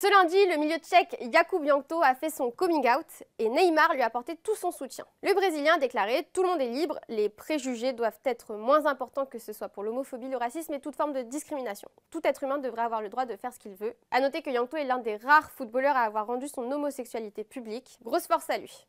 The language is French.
Ce lundi, le milieu tchèque Jakub Jankto a fait son coming out et Neymar lui a apporté tout son soutien. Le Brésilien a déclaré Tout le monde est libre, les préjugés doivent être moins importants que ce soit pour l'homophobie, le racisme et toute forme de discrimination. Tout être humain devrait avoir le droit de faire ce qu'il veut. A noter que Jankto est l'un des rares footballeurs à avoir rendu son homosexualité publique. Grosse force à lui.